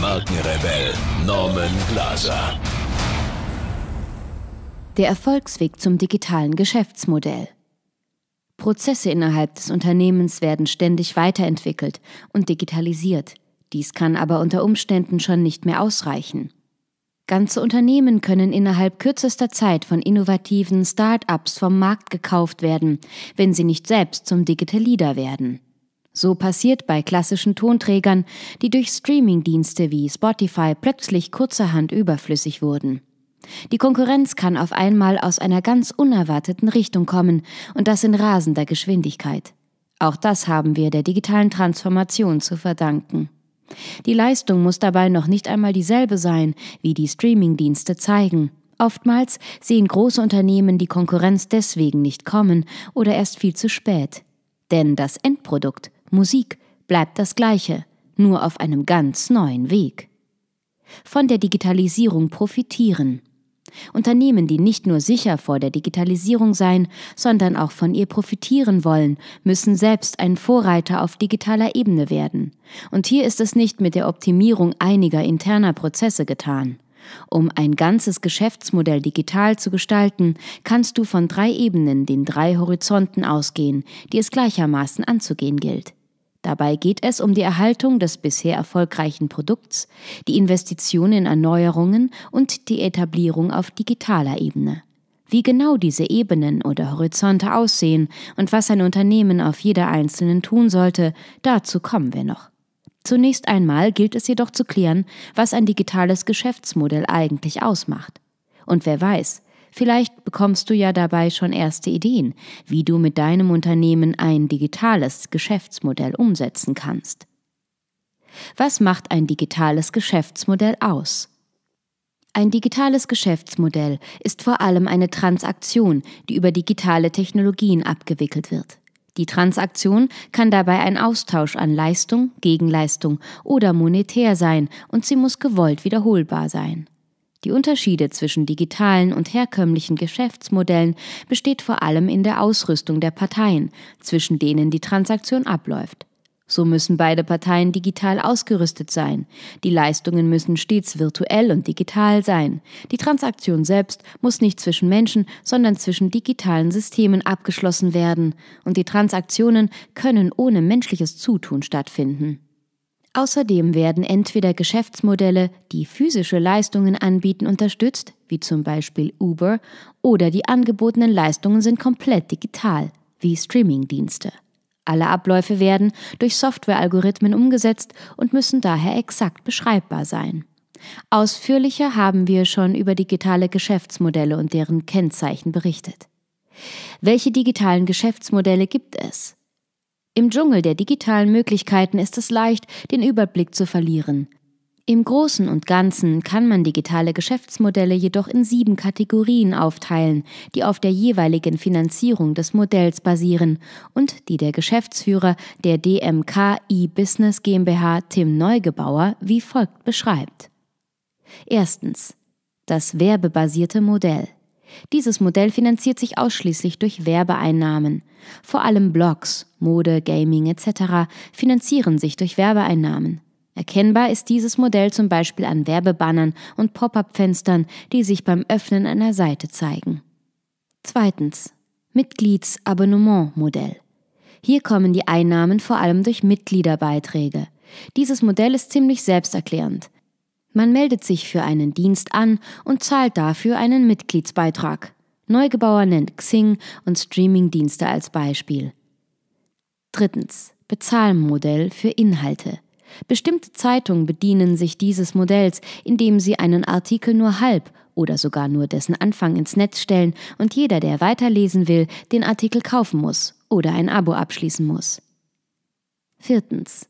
Markenrebell Norman Glaser. Der Erfolgsweg zum digitalen Geschäftsmodell. Prozesse innerhalb des Unternehmens werden ständig weiterentwickelt und digitalisiert. Dies kann aber unter Umständen schon nicht mehr ausreichen. Ganze Unternehmen können innerhalb kürzester Zeit von innovativen Start-ups vom Markt gekauft werden, wenn sie nicht selbst zum Digital Leader werden. So passiert bei klassischen Tonträgern, die durch Streamingdienste wie Spotify plötzlich kurzerhand überflüssig wurden. Die Konkurrenz kann auf einmal aus einer ganz unerwarteten Richtung kommen und das in rasender Geschwindigkeit. Auch das haben wir der digitalen Transformation zu verdanken. Die Leistung muss dabei noch nicht einmal dieselbe sein, wie die Streamingdienste zeigen. Oftmals sehen große Unternehmen die Konkurrenz deswegen nicht kommen oder erst viel zu spät. Denn das Endprodukt Musik bleibt das gleiche, nur auf einem ganz neuen Weg. Von der Digitalisierung profitieren. Unternehmen, die nicht nur sicher vor der Digitalisierung sein, sondern auch von ihr profitieren wollen, müssen selbst ein Vorreiter auf digitaler Ebene werden. Und hier ist es nicht mit der Optimierung einiger interner Prozesse getan. Um ein ganzes Geschäftsmodell digital zu gestalten, kannst du von drei Ebenen, den drei Horizonten ausgehen, die es gleichermaßen anzugehen gilt. Dabei geht es um die Erhaltung des bisher erfolgreichen Produkts, die Investition in Erneuerungen und die Etablierung auf digitaler Ebene. Wie genau diese Ebenen oder Horizonte aussehen und was ein Unternehmen auf jeder einzelnen tun sollte, dazu kommen wir noch. Zunächst einmal gilt es jedoch zu klären, was ein digitales Geschäftsmodell eigentlich ausmacht. Und wer weiß, Vielleicht bekommst du ja dabei schon erste Ideen, wie du mit deinem Unternehmen ein digitales Geschäftsmodell umsetzen kannst. Was macht ein digitales Geschäftsmodell aus? Ein digitales Geschäftsmodell ist vor allem eine Transaktion, die über digitale Technologien abgewickelt wird. Die Transaktion kann dabei ein Austausch an Leistung, Gegenleistung oder monetär sein und sie muss gewollt wiederholbar sein. Die Unterschiede zwischen digitalen und herkömmlichen Geschäftsmodellen besteht vor allem in der Ausrüstung der Parteien, zwischen denen die Transaktion abläuft. So müssen beide Parteien digital ausgerüstet sein. Die Leistungen müssen stets virtuell und digital sein. Die Transaktion selbst muss nicht zwischen Menschen, sondern zwischen digitalen Systemen abgeschlossen werden. Und die Transaktionen können ohne menschliches Zutun stattfinden. Außerdem werden entweder Geschäftsmodelle, die physische Leistungen anbieten, unterstützt, wie zum Beispiel Uber, oder die angebotenen Leistungen sind komplett digital, wie Streamingdienste. Alle Abläufe werden durch Softwarealgorithmen umgesetzt und müssen daher exakt beschreibbar sein. Ausführlicher haben wir schon über digitale Geschäftsmodelle und deren Kennzeichen berichtet. Welche digitalen Geschäftsmodelle gibt es? Im Dschungel der digitalen Möglichkeiten ist es leicht, den Überblick zu verlieren. Im Großen und Ganzen kann man digitale Geschäftsmodelle jedoch in sieben Kategorien aufteilen, die auf der jeweiligen Finanzierung des Modells basieren und die der Geschäftsführer der DMK e-Business GmbH Tim Neugebauer wie folgt beschreibt. Erstens. Das werbebasierte Modell. Dieses Modell finanziert sich ausschließlich durch Werbeeinnahmen. Vor allem Blogs, Mode, Gaming etc. finanzieren sich durch Werbeeinnahmen. Erkennbar ist dieses Modell zum Beispiel an Werbebannern und Pop-up-Fenstern, die sich beim Öffnen einer Seite zeigen. Zweitens. Mitgliedsabonnement-Modell. Hier kommen die Einnahmen vor allem durch Mitgliederbeiträge. Dieses Modell ist ziemlich selbsterklärend. Man meldet sich für einen Dienst an und zahlt dafür einen Mitgliedsbeitrag. Neugebauer nennt Xing und Streamingdienste als Beispiel. Drittens. Bezahlmodell für Inhalte. Bestimmte Zeitungen bedienen sich dieses Modells, indem sie einen Artikel nur halb oder sogar nur dessen Anfang ins Netz stellen und jeder, der weiterlesen will, den Artikel kaufen muss oder ein Abo abschließen muss. Viertens.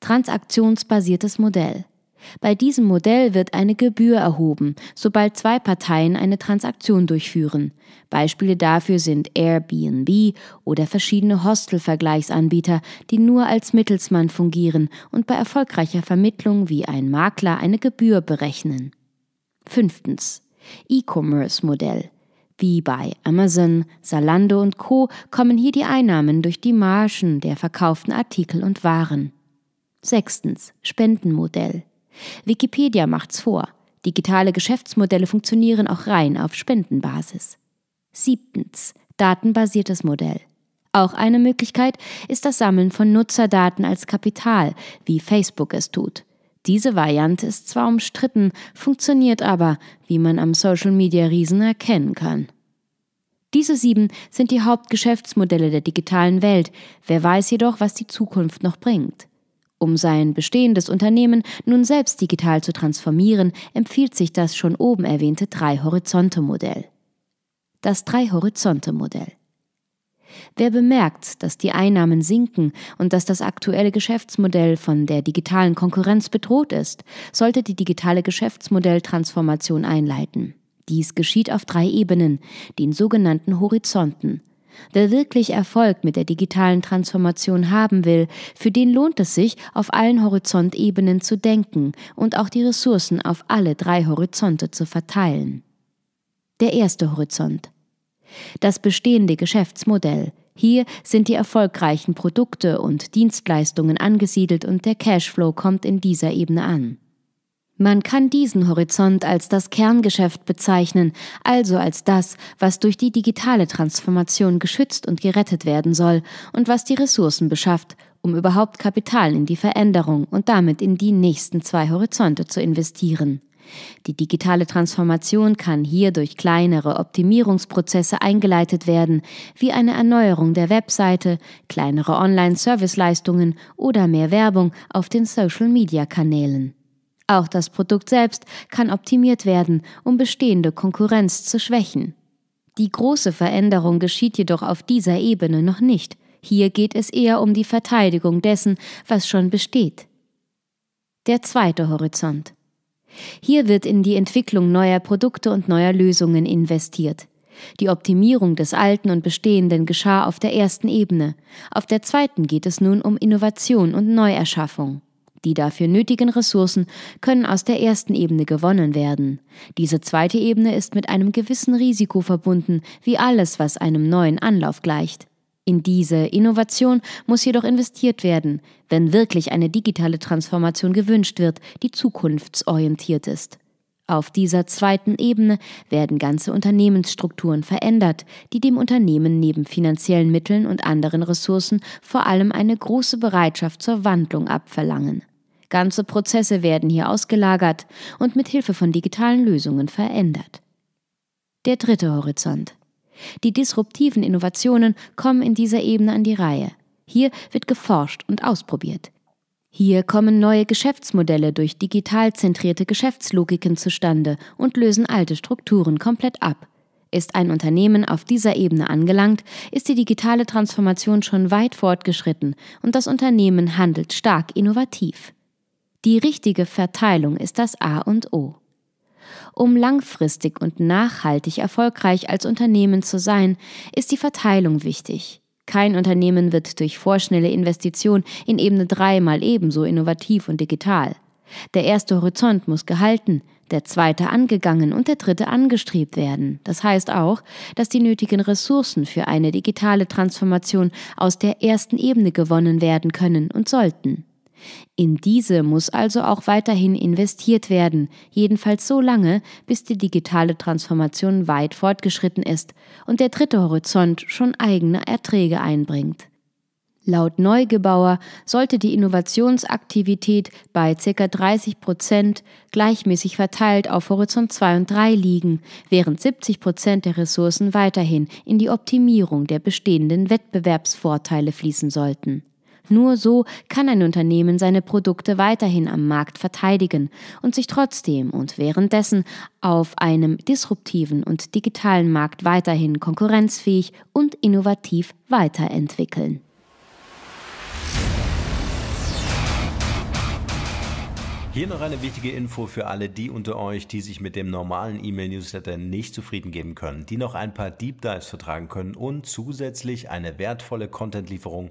Transaktionsbasiertes Modell. Bei diesem Modell wird eine Gebühr erhoben, sobald zwei Parteien eine Transaktion durchführen. Beispiele dafür sind Airbnb oder verschiedene Hostel-Vergleichsanbieter, die nur als Mittelsmann fungieren und bei erfolgreicher Vermittlung wie ein Makler eine Gebühr berechnen. Fünftens. E-Commerce-Modell. Wie bei Amazon, Salando und Co. kommen hier die Einnahmen durch die Margen der verkauften Artikel und Waren. Sechstens. Spendenmodell. Wikipedia macht's vor. Digitale Geschäftsmodelle funktionieren auch rein auf Spendenbasis. Siebtens. Datenbasiertes Modell. Auch eine Möglichkeit ist das Sammeln von Nutzerdaten als Kapital, wie Facebook es tut. Diese Variante ist zwar umstritten, funktioniert aber, wie man am Social-Media-Riesen erkennen kann. Diese sieben sind die Hauptgeschäftsmodelle der digitalen Welt. Wer weiß jedoch, was die Zukunft noch bringt. Um sein bestehendes Unternehmen nun selbst digital zu transformieren, empfiehlt sich das schon oben erwähnte Drei-Horizonte-Modell. Das Drei-Horizonte-Modell. Wer bemerkt, dass die Einnahmen sinken und dass das aktuelle Geschäftsmodell von der digitalen Konkurrenz bedroht ist, sollte die digitale Geschäftsmodelltransformation einleiten. Dies geschieht auf drei Ebenen, den sogenannten Horizonten – Wer wirklich Erfolg mit der digitalen Transformation haben will, für den lohnt es sich, auf allen Horizontebenen zu denken und auch die Ressourcen auf alle drei Horizonte zu verteilen. Der erste Horizont. Das bestehende Geschäftsmodell. Hier sind die erfolgreichen Produkte und Dienstleistungen angesiedelt und der Cashflow kommt in dieser Ebene an. Man kann diesen Horizont als das Kerngeschäft bezeichnen, also als das, was durch die digitale Transformation geschützt und gerettet werden soll und was die Ressourcen beschafft, um überhaupt Kapital in die Veränderung und damit in die nächsten zwei Horizonte zu investieren. Die digitale Transformation kann hier durch kleinere Optimierungsprozesse eingeleitet werden, wie eine Erneuerung der Webseite, kleinere Online-Serviceleistungen oder mehr Werbung auf den Social-Media-Kanälen. Auch das Produkt selbst kann optimiert werden, um bestehende Konkurrenz zu schwächen. Die große Veränderung geschieht jedoch auf dieser Ebene noch nicht. Hier geht es eher um die Verteidigung dessen, was schon besteht. Der zweite Horizont. Hier wird in die Entwicklung neuer Produkte und neuer Lösungen investiert. Die Optimierung des Alten und Bestehenden geschah auf der ersten Ebene. Auf der zweiten geht es nun um Innovation und Neuerschaffung. Die dafür nötigen Ressourcen können aus der ersten Ebene gewonnen werden. Diese zweite Ebene ist mit einem gewissen Risiko verbunden, wie alles, was einem neuen Anlauf gleicht. In diese Innovation muss jedoch investiert werden, wenn wirklich eine digitale Transformation gewünscht wird, die zukunftsorientiert ist. Auf dieser zweiten Ebene werden ganze Unternehmensstrukturen verändert, die dem Unternehmen neben finanziellen Mitteln und anderen Ressourcen vor allem eine große Bereitschaft zur Wandlung abverlangen. Ganze Prozesse werden hier ausgelagert und mit Hilfe von digitalen Lösungen verändert. Der dritte Horizont. Die disruptiven Innovationen kommen in dieser Ebene an die Reihe. Hier wird geforscht und ausprobiert. Hier kommen neue Geschäftsmodelle durch digital zentrierte Geschäftslogiken zustande und lösen alte Strukturen komplett ab. Ist ein Unternehmen auf dieser Ebene angelangt, ist die digitale Transformation schon weit fortgeschritten und das Unternehmen handelt stark innovativ. Die richtige Verteilung ist das A und O. Um langfristig und nachhaltig erfolgreich als Unternehmen zu sein, ist die Verteilung wichtig. Kein Unternehmen wird durch vorschnelle Investition in Ebene 3 mal ebenso innovativ und digital. Der erste Horizont muss gehalten, der zweite angegangen und der dritte angestrebt werden. Das heißt auch, dass die nötigen Ressourcen für eine digitale Transformation aus der ersten Ebene gewonnen werden können und sollten. In diese muss also auch weiterhin investiert werden, jedenfalls so lange, bis die digitale Transformation weit fortgeschritten ist und der dritte Horizont schon eigene Erträge einbringt. Laut Neugebauer sollte die Innovationsaktivität bei ca. 30 Prozent gleichmäßig verteilt auf Horizont 2 und 3 liegen, während 70 Prozent der Ressourcen weiterhin in die Optimierung der bestehenden Wettbewerbsvorteile fließen sollten. Nur so kann ein Unternehmen seine Produkte weiterhin am Markt verteidigen und sich trotzdem und währenddessen auf einem disruptiven und digitalen Markt weiterhin konkurrenzfähig und innovativ weiterentwickeln. Hier noch eine wichtige Info für alle die unter euch, die sich mit dem normalen E-Mail-Newsletter nicht zufrieden geben können, die noch ein paar Deep Dives vertragen können und zusätzlich eine wertvolle Content-Lieferung